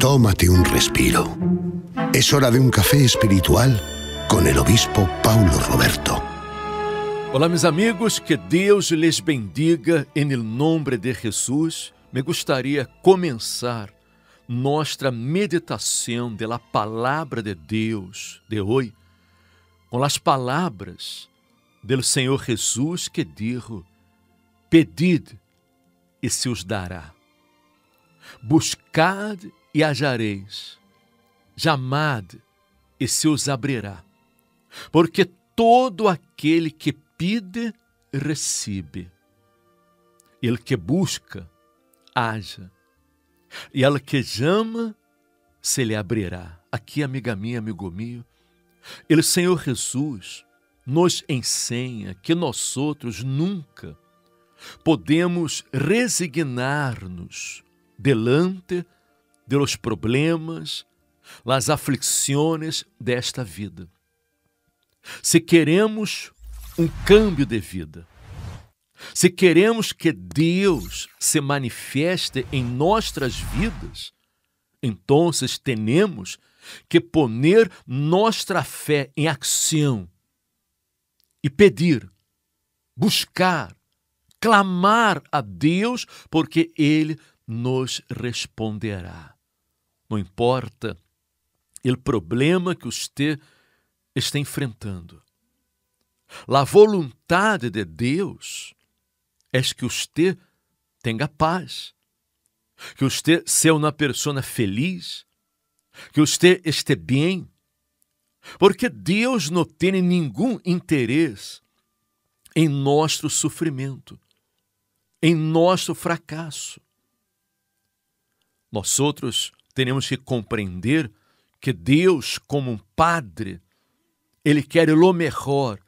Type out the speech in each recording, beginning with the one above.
Tómate un respiro. Es hora de un café espiritual con el obispo Paulo Roberto. Olá, meus amigos, que Deus lhes bendiga em nome de Jesus. Me gostaria começar nossa meditação da palavra de Deus de hoje com as palavras do Senhor Jesus que dijo: Pedid e se os dará. Buscad e hajareis, Jamade e se os abrirá. Porque todo aquele que pide, recebe. Ele que busca, haja. E ela que chama, se lhe abrirá. Aqui, amiga minha, amigo meu, ele, Senhor Jesus, nos ensina que nós outros nunca podemos resignar-nos delante de de los problemas, las aflicciones desta vida. Se queremos um câmbio de vida, se queremos que Deus se manifeste em nossas vidas, então temos que poner nossa fé em ação e pedir, buscar, clamar a Deus, porque Ele nos responderá não importa o problema que você está enfrentando. A vontade de Deus é que você tenha paz, que você seja uma pessoa feliz, que você esteja bem, porque Deus não tem nenhum interesse em nosso sofrimento, em nosso fracasso. Nós outros temos que compreender que Deus, como um padre, ele quer o melhor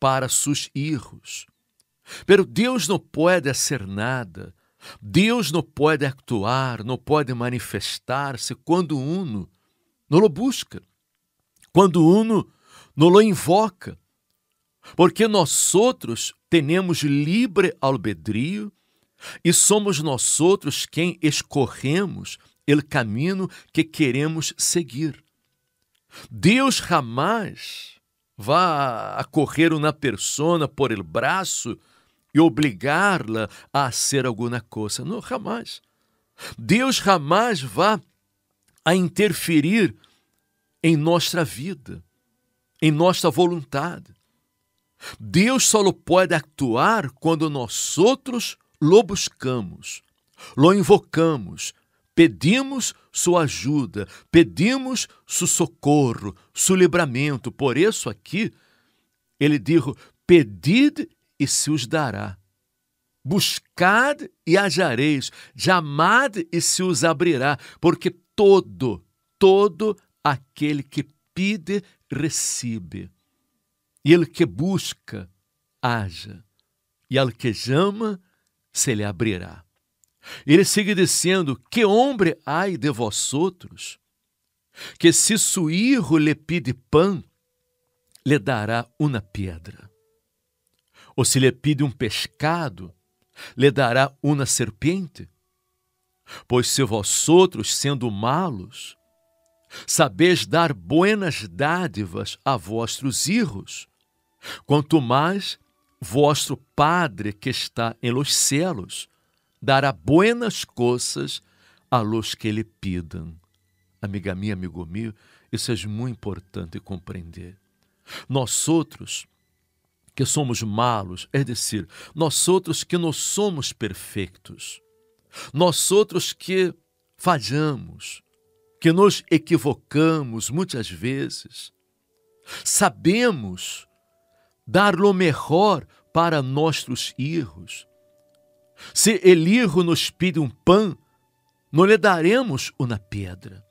para seus filhos. Mas Deus não pode fazer nada, Deus não pode actuar, não pode manifestar-se quando uno não o busca, quando uno não o invoca, porque nós outros temos livre albedrio e somos nós outros quem escorremos o caminho que queremos seguir. Deus jamais vá a correr uma persona por el braço e obrigá la a fazer alguma coisa. Não, jamais. Deus jamais vá a interferir em nossa vida, em nossa vontade. Deus só pode actuar quando nós outros lo buscamos, lo invocamos, Pedimos sua ajuda, pedimos seu socorro, seu livramento. Por isso aqui ele diz: pedid e se os dará. Buscad e hajareis, chamad e se os abrirá, porque todo, todo aquele que pide, recebe. E ele que busca, haja. E ele que chama, se lhe abrirá. Ele segue dizendo: Que homem ai de vós outros, que se seu irro lhe pide pão, lhe dará uma pedra. Ou se lhe pide um pescado, lhe dará uma serpente? Pois se vós outros, sendo malos, sabeis dar buenas dádivas a vossos irros, quanto mais vosso Padre que está em los céus dará buenas coisas a los que lhe pidam. Amiga minha, amigo meu, isso é muito importante compreender. Nós outros que somos malos, é dizer, nós outros que não somos perfeitos, nós outros que falhamos, que nos equivocamos muitas vezes, sabemos dar o melhor para nossos erros, se Elirro nos pide um pão, não lhe daremos uma pedra.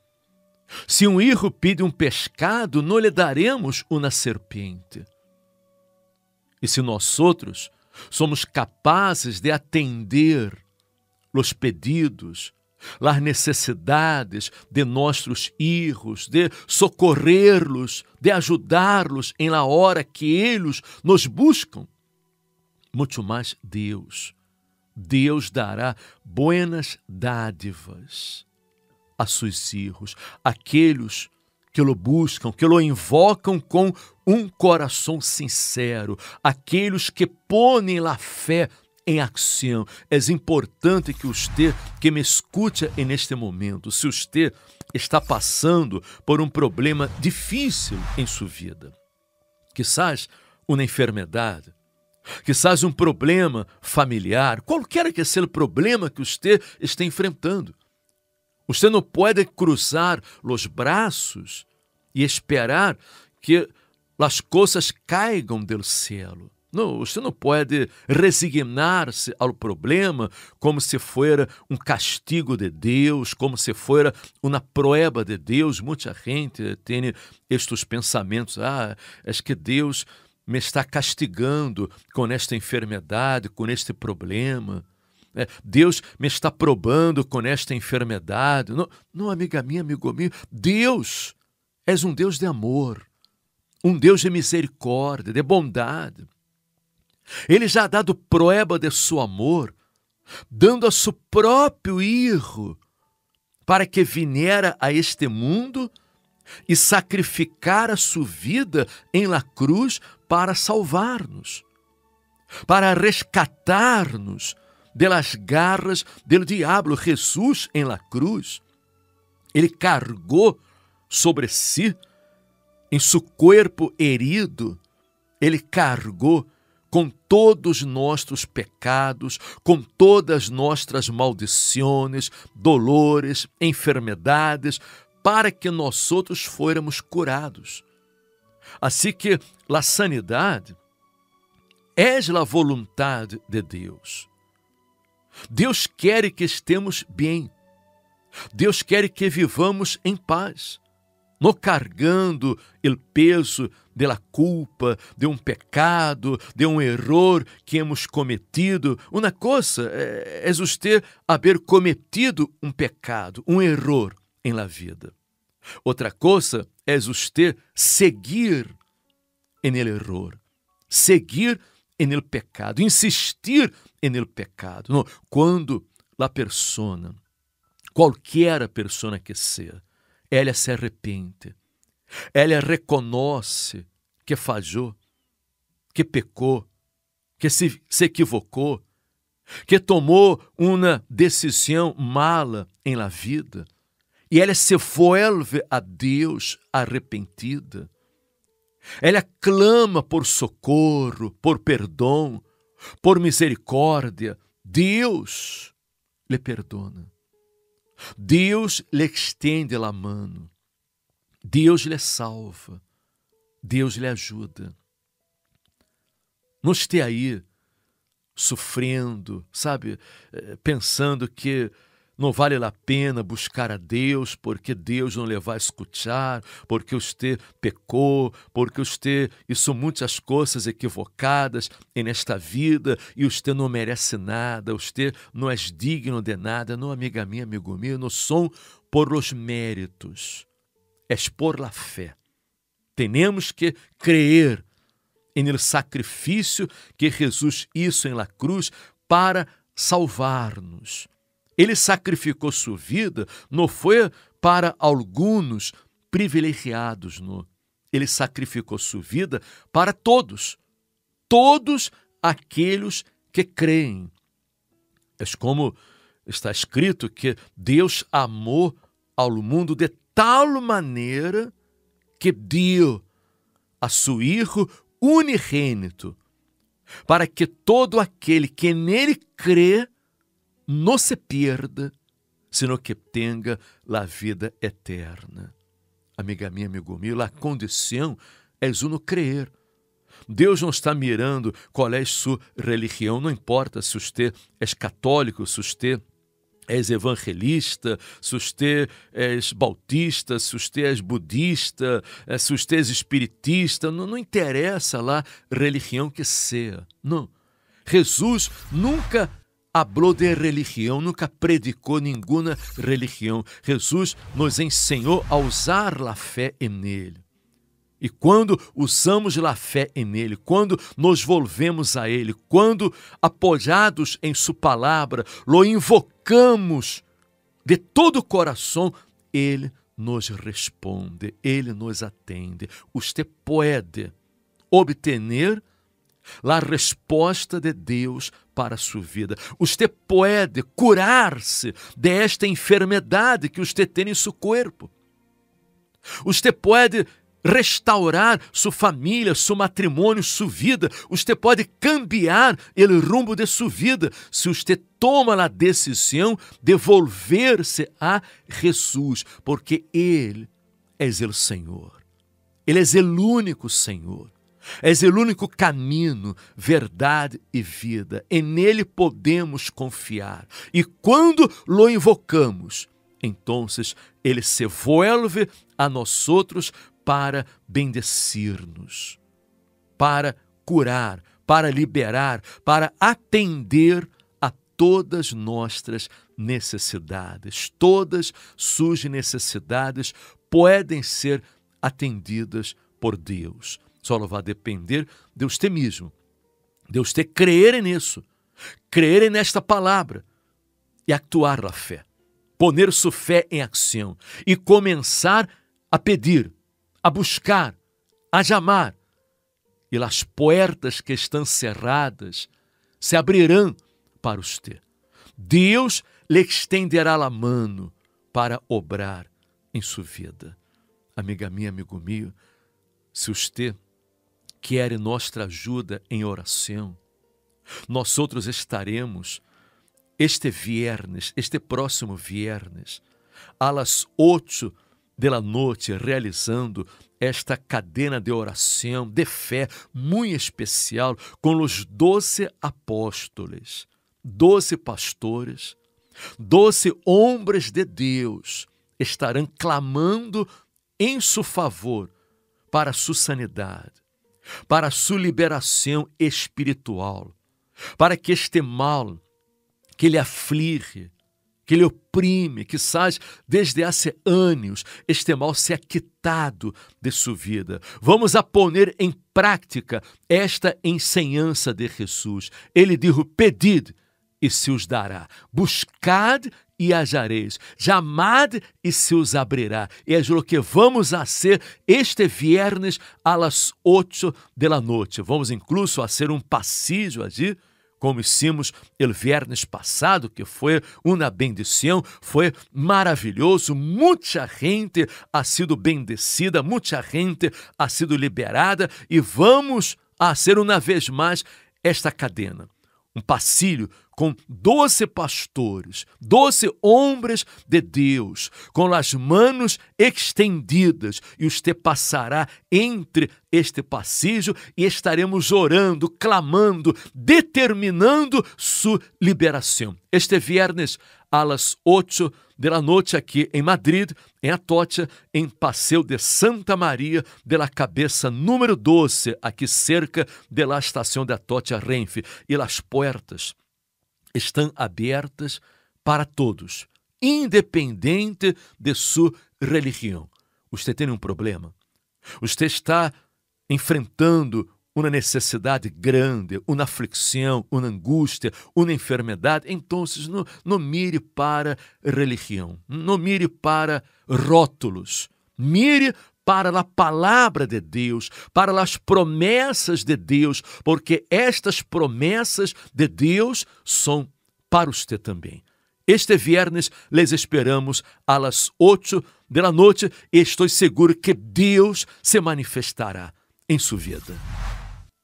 Se um irro pide um pescado, não lhe daremos uma serpente. E se nós outros somos capazes de atender os pedidos, as necessidades de nossos irros, de socorrê-los, de ajudá-los em la hora que eles nos buscam, muito mais Deus Deus dará buenas dádivas a seus filhos, aqueles que o buscam, que o invocam com um coração sincero, aqueles que põem a fé em ação. É importante que você que me escute neste momento, se você está passando por um problema difícil em sua vida, quizás uma enfermidade, que seja um problema familiar, qualquer que seja o problema que você está enfrentando. Você não pode cruzar os braços e esperar que as coisas caigam do céu. Não, você não pode resignar-se ao problema como se fosse um castigo de Deus, como se fosse uma prueba de Deus. Muita gente tem estes pensamentos: ah, é que Deus me está castigando com esta enfermidade, com este problema. Né? Deus me está probando com esta enfermidade. Não, não, amiga minha, amigo meu. Deus, és um Deus de amor, um Deus de misericórdia, de bondade. Ele já ha dado prova de seu amor, dando a seu próprio Hijo, para que viera a este mundo e sacrificara a sua vida em la cruz para salvar-nos, para rescatar-nos delas garras do diabo. Jesus, em la cruz, ele cargou sobre si, em seu corpo herido, ele cargou com todos nossos pecados, com todas nossas maldições, dolores, enfermidades, para que nós outros fôramos curados. Assim que a sanidade é a vontade de Deus. Deus quer que estemos bem. Deus quer que vivamos em paz, não cargando o peso da culpa, de um pecado, de um erro que hemos cometido. Uma coisa é, é usted haver cometido um pecado, um erro em la vida. Outra coisa es usted seguir en el error, seguir en el pecado, insistir en el pecado. quando a persona, qualquer persona que seja, ela se arrepende, ela reconhece que falhou, que pecou, que se, se equivocou, que tomou uma decisão mala em la vida e ela se vuelve a Deus arrependida. Ela clama por socorro, por perdão, por misericórdia. Deus lhe perdona. Deus lhe estende a mão. Deus lhe salva. Deus lhe ajuda. Não esteja aí sofrendo, sabe? Eh, pensando que não vale a pena buscar a Deus, porque Deus não lhe vai escutar, porque você pecou, porque você isso muitas coisas equivocadas nesta vida e você não merece nada, você não é digno de nada. Não, amiga minha, amigo meu, não são por os méritos, é por la fé. Temos que crer no sacrifício que Jesus hizo em la cruz para salvar-nos. Ele sacrificou sua vida, não foi para alguns privilegiados, não. Ele sacrificou sua vida para todos, todos aqueles que creem. É como está escrito que Deus amou ao mundo de tal maneira que deu a seu Hijo unigênito, para que todo aquele que nele crê não se perda, senão que tenha a vida eterna. Amiga minha, amigo meu, a condição é no crer. Deus não está mirando qual é a sua religião, não importa se você é católico, se você é evangelista, se você é bautista, se você é budista, é, se você é espiritista, não, não interessa lá religião que seja, não. Jesus nunca falou de religião, nunca predicou nenhuma religião. Jesus nos ensinou a usar a fé nele. E quando usamos a fé nele, quando nos volvemos a ele, quando apoiados em sua palavra, lo invocamos de todo o coração, ele nos responde, ele nos atende. Você pode obter lá a resposta de Deus para a sua vida. Você pode curar-se desta enfermidade que você tem em seu corpo. Você pode restaurar sua família, seu matrimônio, sua vida. Você pode cambiar o rumo de sua vida se você toma a decisão de volver-se a Jesus, porque Ele é o Senhor. Ele é o único Senhor. És o único caminho, verdade e vida. E nele podemos confiar. E quando lo invocamos, então ele se envolve a nós outros para bendecir-nos, para curar, para liberar, para atender a todas nossas necessidades. Todas suas necessidades podem ser atendidas por Deus. Só não vai depender Deus ter mesmo. Deus ter creerem nisso, creerem nesta palavra e atuar na fé. Poner sua fé em ação e começar a pedir, a buscar, a chamar. E as portas que estão cerradas se abrirão para os ter. Deus lhe estenderá a mano para obrar em sua vida. Amiga minha, amigo meu, se os ter requer nossa ajuda em oração. Nós outros estaremos este viernes, este próximo viernes, às oito da noite, realizando esta cadena de oração, de fé, muito especial, com os doze apóstoles, doze pastores, doze homens de Deus estarão clamando em seu favor para sua sanidade para a sua liberação espiritual, para que este mal que ele aflige, que ele oprime, que sai desde há anos, este mal se quitado de sua vida. Vamos a poner em prática esta ensinança de Jesus. Ele disse, pedid e se os dará. Buscad e achareis, chamad e se os abrirá. E é o que vamos a ser este viernes às oito da noite. Vamos incluso a ser um passeio allí, como hicimos el viernes passado, que foi uma bendição, foi maravilhoso, muita gente ha sido bendecida, muita gente ha sido liberada e vamos a ser uma vez mais esta cadena, um passilho com doze pastores, doze homens de Deus, com as manos estendidas, e os te passará entre este passeio e estaremos orando, clamando, determinando sua liberação. Este viernes, às oito da noite aqui em Madrid, em Atocha, em Passeio de Santa Maria pela Cabeça número 12, aqui cerca de la estação de Atocha Renfe, e las portas estão abertas para todos, independente de sua religião. Você tem um problema? Você está enfrentando uma necessidade grande, uma aflição, uma angústia, uma enfermidade, então não, não mire para religião, não mire para rótulos, mire para a palavra de Deus, para as promessas de Deus, porque estas promessas de Deus são para você também. Este viernes les esperamos às oito 8 da noite e estou seguro que Deus se manifestará em sua vida.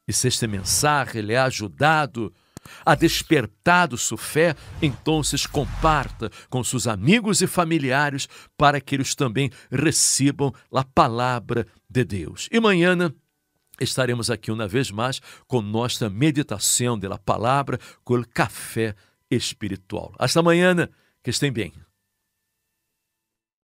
E se este mensagem lhe ha ajudado, a despertar sua fé, então se comparta com seus amigos e familiares para que eles também recebam a palavra de Deus. E amanhã, né, estaremos aqui uma vez mais com nossa meditação da palavra, com o café espiritual. Hasta amanhã, né, que estem bem.